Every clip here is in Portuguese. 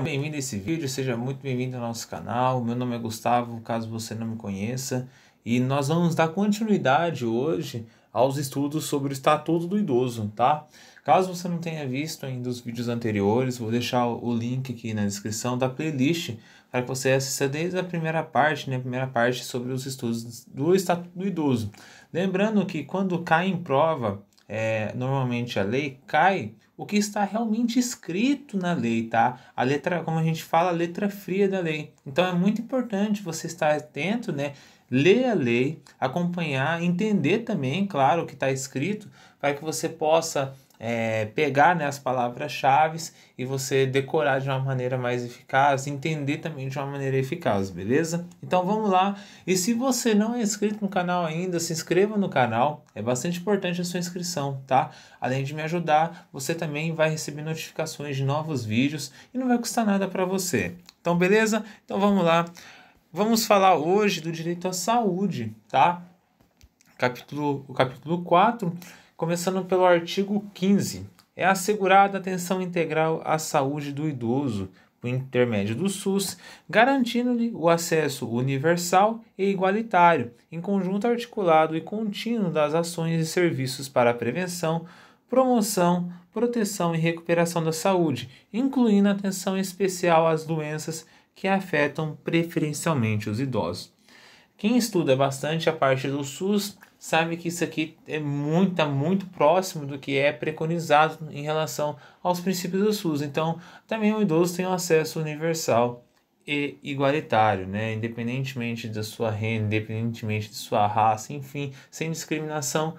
bem-vindo a esse vídeo, seja muito bem-vindo ao nosso canal. Meu nome é Gustavo, caso você não me conheça, e nós vamos dar continuidade hoje aos estudos sobre o Estatuto do Idoso, tá? Caso você não tenha visto ainda os vídeos anteriores, vou deixar o link aqui na descrição da playlist para que você assista desde a primeira parte, né? A primeira parte sobre os estudos do Estatuto do Idoso. Lembrando que quando cai em prova, é, normalmente a lei, cai o que está realmente escrito na lei, tá? A letra, como a gente fala, a letra fria da lei. Então é muito importante você estar atento, né? Ler a lei, acompanhar, entender também, claro, o que está escrito, para que você possa é, pegar né, as palavras-chave e você decorar de uma maneira mais eficaz, entender também de uma maneira eficaz, beleza? Então vamos lá. E se você não é inscrito no canal ainda, se inscreva no canal, é bastante importante a sua inscrição, tá? Além de me ajudar, você também vai receber notificações de novos vídeos e não vai custar nada para você. Então, beleza? Então vamos lá. Vamos falar hoje do direito à saúde, tá? Capítulo, o capítulo 4 Começando pelo artigo 15. É assegurada atenção integral à saúde do idoso por intermédio do SUS, garantindo-lhe o acesso universal e igualitário, em conjunto articulado e contínuo das ações e serviços para a prevenção, promoção, proteção e recuperação da saúde, incluindo atenção especial às doenças que afetam preferencialmente os idosos. Quem estuda bastante a parte do SUS sabe que isso aqui é muito, tá muito próximo do que é preconizado em relação aos princípios do SUS. Então, também o idoso tem um acesso universal e igualitário, né? independentemente da sua renda, independentemente de sua raça, enfim, sem discriminação,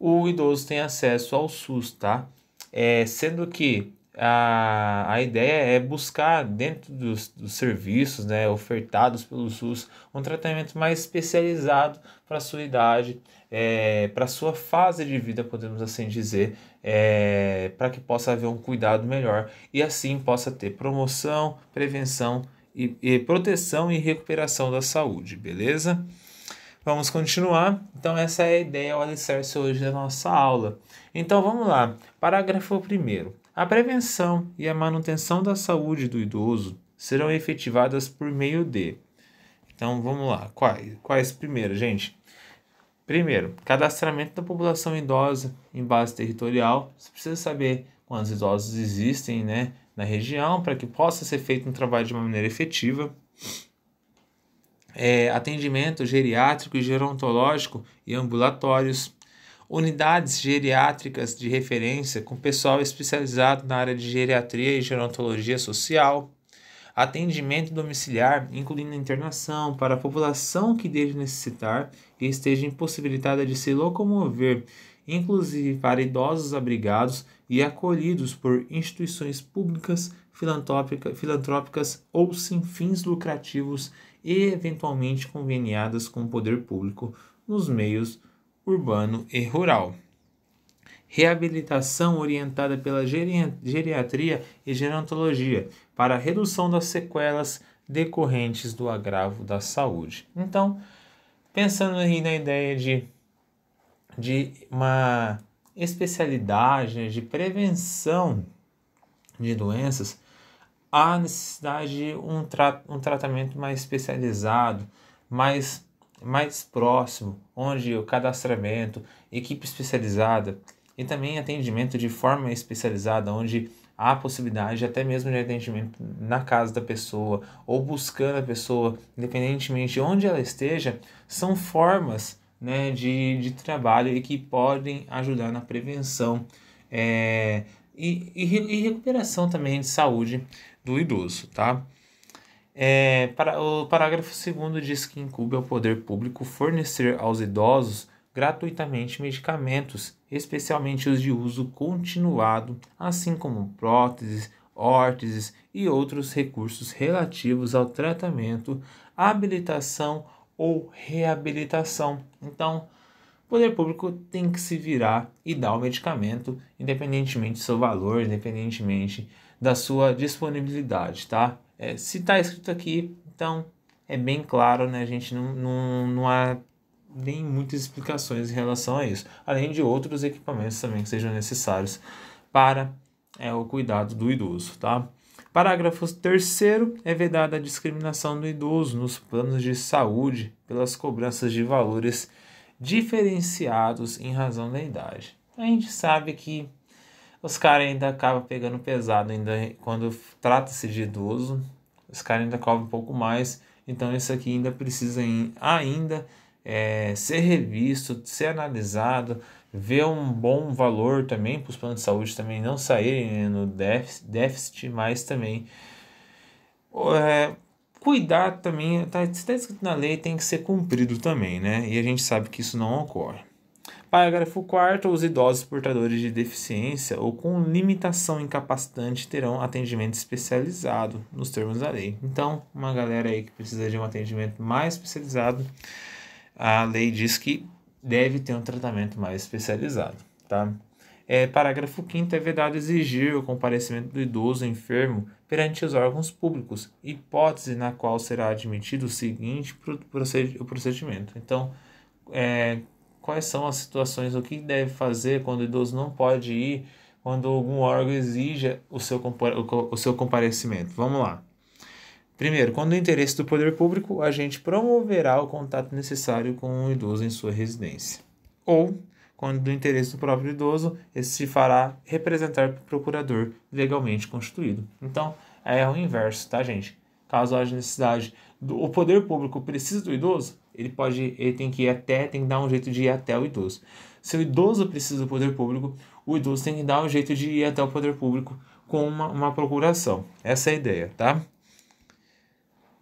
o idoso tem acesso ao SUS, tá? É, sendo que a, a ideia é buscar dentro dos, dos serviços né, ofertados pelo SUS um tratamento mais especializado para sua idade, é, para sua fase de vida, podemos assim dizer, é, para que possa haver um cuidado melhor e assim possa ter promoção, prevenção e, e proteção e recuperação da saúde, beleza? Vamos continuar? Então, essa é a ideia, o alicerce hoje da nossa aula. Então, vamos lá. Parágrafo 1. A prevenção e a manutenção da saúde do idoso serão efetivadas por meio de. Então vamos lá, quais? Quais primeiro, gente? Primeiro, cadastramento da população idosa em base territorial. Você precisa saber quantos idosos existem, né, na região para que possa ser feito um trabalho de uma maneira efetiva. É, atendimento geriátrico e gerontológico e ambulatórios, unidades geriátricas de referência com pessoal especializado na área de geriatria e gerontologia social, atendimento domiciliar, incluindo internação para a população que deve necessitar e esteja impossibilitada de se locomover, inclusive para idosos abrigados e acolhidos por instituições públicas, filantrópica, filantrópicas ou sem fins lucrativos e eventualmente conveniadas com o poder público nos meios urbano e rural. Reabilitação orientada pela geriatria e gerontologia para a redução das sequelas decorrentes do agravo da saúde. Então, pensando aí na ideia de, de uma especialidade né, de prevenção de doenças, há necessidade de um, tra um tratamento mais especializado, mais mais próximo, onde o cadastramento, equipe especializada e também atendimento de forma especializada, onde há possibilidade até mesmo de atendimento na casa da pessoa ou buscando a pessoa, independentemente de onde ela esteja, são formas né, de, de trabalho e que podem ajudar na prevenção é, e, e, e recuperação também de saúde do idoso, tá? É, para, o parágrafo 2 diz que incumbe ao poder público fornecer aos idosos gratuitamente medicamentos, especialmente os de uso continuado, assim como próteses, órteses e outros recursos relativos ao tratamento, habilitação ou reabilitação. Então, o poder público tem que se virar e dar o medicamento, independentemente do seu valor, independentemente da sua disponibilidade, tá? É, se está escrito aqui, então é bem claro, né? A gente não, não, não há nem muitas explicações em relação a isso, além de outros equipamentos também que sejam necessários para é, o cuidado do idoso, tá? Parágrafo 3 é vedada a discriminação do idoso nos planos de saúde pelas cobranças de valores diferenciados em razão da idade. A gente sabe que os caras ainda acabam pegando pesado, ainda quando trata-se de idoso, os caras ainda cobram um pouco mais. Então isso aqui ainda precisa ainda é, ser revisto, ser analisado, ver um bom valor também para os planos de saúde também não saírem né, no déficit, mas também é, cuidar também, tá, está escrito na lei, tem que ser cumprido também, né? E a gente sabe que isso não ocorre. Parágrafo 4. Os idosos portadores de deficiência ou com limitação incapacitante terão atendimento especializado nos termos da lei. Então, uma galera aí que precisa de um atendimento mais especializado, a lei diz que deve ter um tratamento mais especializado, tá? É, parágrafo 5. É vedado exigir o comparecimento do idoso enfermo perante os órgãos públicos, hipótese na qual será admitido o seguinte procedimento. Então, é, quais são as situações, o que deve fazer quando o idoso não pode ir, quando algum órgão exija o seu, o seu comparecimento. Vamos lá. Primeiro, quando o interesse do poder público, a gente promoverá o contato necessário com o idoso em sua residência. Ou, quando do interesse do próprio idoso, esse se fará representar o procurador legalmente constituído. Então, é o inverso, tá, gente? Caso haja necessidade o poder público precisa do idoso, ele pode, ele tem que ir até, tem que dar um jeito de ir até o idoso. Se o idoso precisa do poder público, o idoso tem que dar um jeito de ir até o poder público com uma, uma procuração. Essa é a ideia, tá?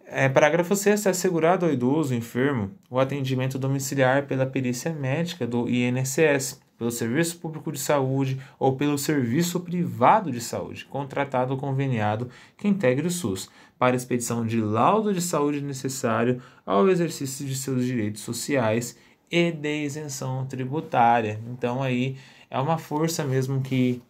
É, parágrafo 6. É assegurado ao idoso enfermo o atendimento domiciliar pela perícia médica do INSS, pelo Serviço Público de Saúde ou pelo Serviço Privado de Saúde, contratado ou conveniado que integre o SUS, para expedição de laudo de saúde necessário ao exercício de seus direitos sociais e de isenção tributária. Então aí é uma força mesmo que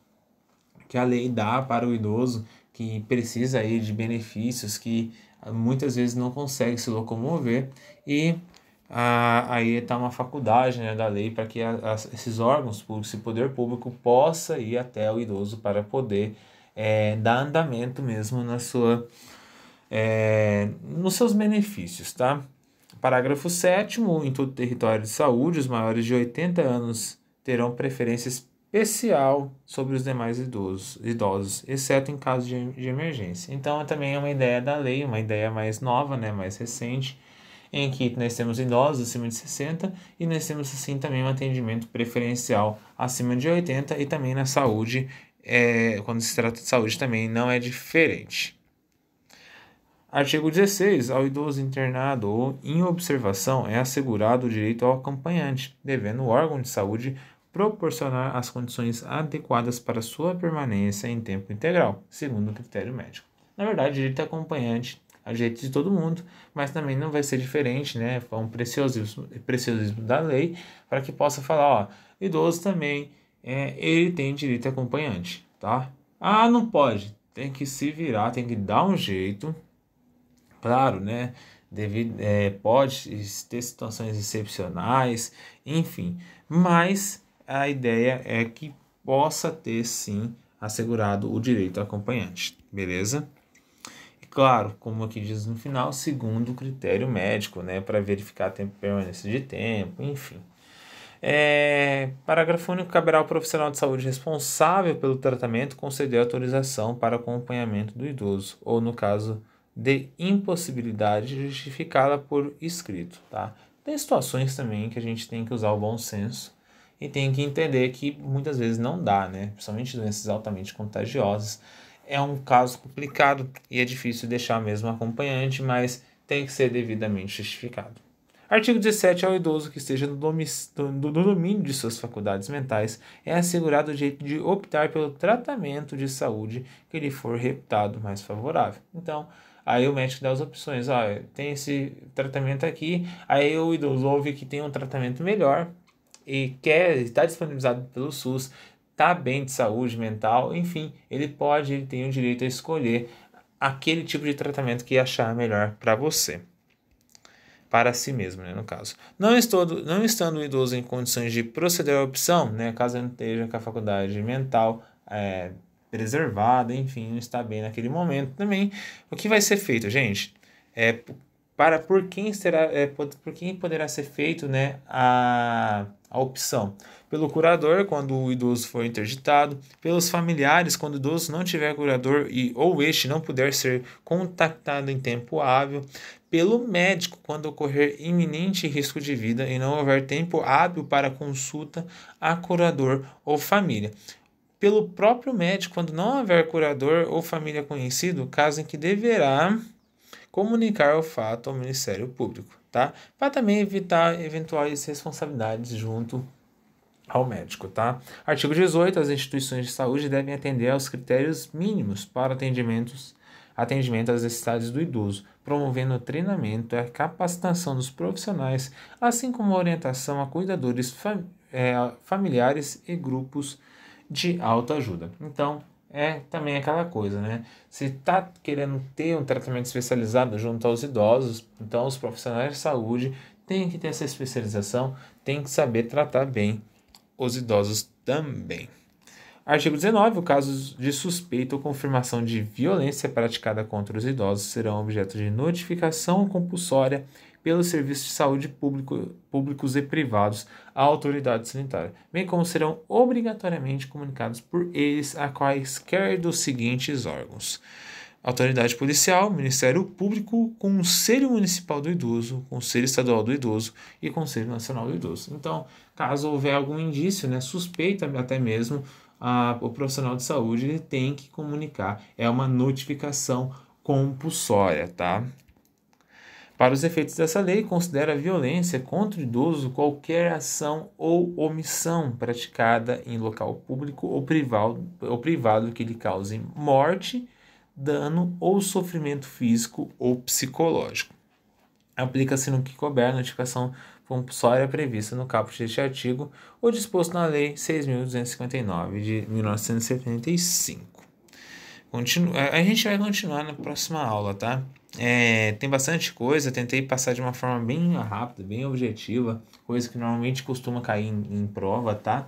que a lei dá para o idoso que precisa aí de benefícios que muitas vezes não consegue se locomover e ah, aí está uma faculdade né, da lei para que a, a, esses órgãos públicos, esse poder público possa ir até o idoso para poder é, dar andamento mesmo na sua é, nos seus benefícios, tá? Parágrafo 7 em todo o território de saúde, os maiores de 80 anos terão preferência especial sobre os demais idosos, idosos exceto em caso de, de emergência. Então, é também é uma ideia da lei, uma ideia mais nova, né, mais recente, em que nós temos idosos acima de 60 e nós temos assim também um atendimento preferencial acima de 80 e também na saúde, é, quando se trata de saúde também não é diferente. Artigo 16. Ao idoso internado ou em observação é assegurado o direito ao acompanhante, devendo o órgão de saúde proporcionar as condições adequadas para sua permanência em tempo integral, segundo o critério médico. Na verdade, direito acompanhante é direito de todo mundo, mas também não vai ser diferente, né? Foi é um preciosismo, é preciosismo da lei para que possa falar, ó, idoso também, é, ele tem direito acompanhante, tá? Ah, não pode. Tem que se virar, tem que dar um jeito claro, né? Devido, é, pode ter situações excepcionais, enfim, mas a ideia é que possa ter sim assegurado o direito acompanhante, beleza? E claro, como aqui diz no final, segundo o critério médico, né, para verificar a tempo, permanência de tempo, enfim. É, parágrafo único, caberá ao profissional de saúde responsável pelo tratamento conceder autorização para acompanhamento do idoso, ou no caso de impossibilidade de justificá-la por escrito, tá? Tem situações também que a gente tem que usar o bom senso e tem que entender que muitas vezes não dá, né? Principalmente doenças altamente contagiosas. É um caso complicado e é difícil deixar mesmo acompanhante, mas tem que ser devidamente justificado. Artigo 17. Ao é idoso que esteja no, domínio de suas faculdades mentais, é assegurado o direito de optar pelo tratamento de saúde que lhe for reputado mais favorável. Então, Aí o médico dá as opções, ó, tem esse tratamento aqui. Aí o idoso ouve que tem um tratamento melhor e quer, está disponibilizado pelo SUS, está bem de saúde mental, enfim, ele pode, ele tem o direito a escolher aquele tipo de tratamento que achar melhor para você. Para si mesmo, né, no caso. Não, estou, não estando o idoso em condições de proceder à opção, né, caso ele não esteja com a faculdade mental, é, preservada, enfim, não está bem naquele momento também. O que vai ser feito, gente? É para por quem será é, por quem poderá ser feito né a, a opção pelo curador quando o idoso for interditado pelos familiares quando o idoso não tiver curador e ou este não puder ser contactado em tempo hábil pelo médico quando ocorrer iminente risco de vida e não houver tempo hábil para consulta a curador ou família pelo próprio médico quando não houver curador ou família conhecido, caso em que deverá comunicar o fato ao Ministério Público, tá? Para também evitar eventuais responsabilidades junto ao médico, tá? Artigo 18. As instituições de saúde devem atender aos critérios mínimos para atendimentos atendimento às necessidades do idoso, promovendo o treinamento e a capacitação dos profissionais, assim como a orientação a cuidadores fam é, familiares e grupos de autoajuda. Então, é também aquela coisa, né? Se tá querendo ter um tratamento especializado junto aos idosos, então os profissionais de saúde têm que ter essa especialização, têm que saber tratar bem os idosos também. Artigo 19. O caso de suspeita ou confirmação de violência praticada contra os idosos serão objeto de notificação compulsória pelos serviços de saúde público, públicos e privados à autoridade sanitária, bem como serão obrigatoriamente comunicados por eles a quaisquer dos seguintes órgãos: Autoridade Policial, Ministério Público, Conselho Municipal do Idoso, Conselho Estadual do Idoso e Conselho Nacional do Idoso. Então, caso houver algum indício, né, suspeita até mesmo, a, o profissional de saúde ele tem que comunicar. É uma notificação compulsória, tá? Para os efeitos dessa lei, considera violência contra o idoso qualquer ação ou omissão praticada em local público ou privado, ou privado que lhe cause morte, dano ou sofrimento físico ou psicológico. Aplica-se no que couber a notificação compulsória prevista no caput deste artigo ou disposto na Lei 6.259 de 1975. Continu a gente vai continuar na próxima aula, tá? é, tem bastante coisa, tentei passar de uma forma bem rápida, bem objetiva, coisa que normalmente costuma cair em, em prova, tá?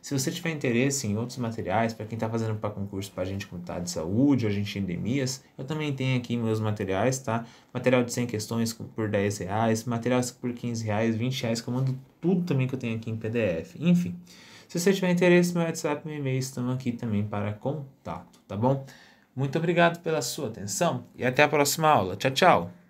Se você tiver interesse em outros materiais, para quem está fazendo para concurso para gente comunitário de saúde, agente gente endemias, eu também tenho aqui meus materiais, tá? Material de 100 questões por 10 reais, material por 15 reais, 20 reais, que eu mando tudo também que eu tenho aqui em PDF. Enfim, se você tiver interesse, meu WhatsApp e meu e-mail estão aqui também para contato, tá bom? Muito obrigado pela sua atenção e até a próxima aula. Tchau, tchau!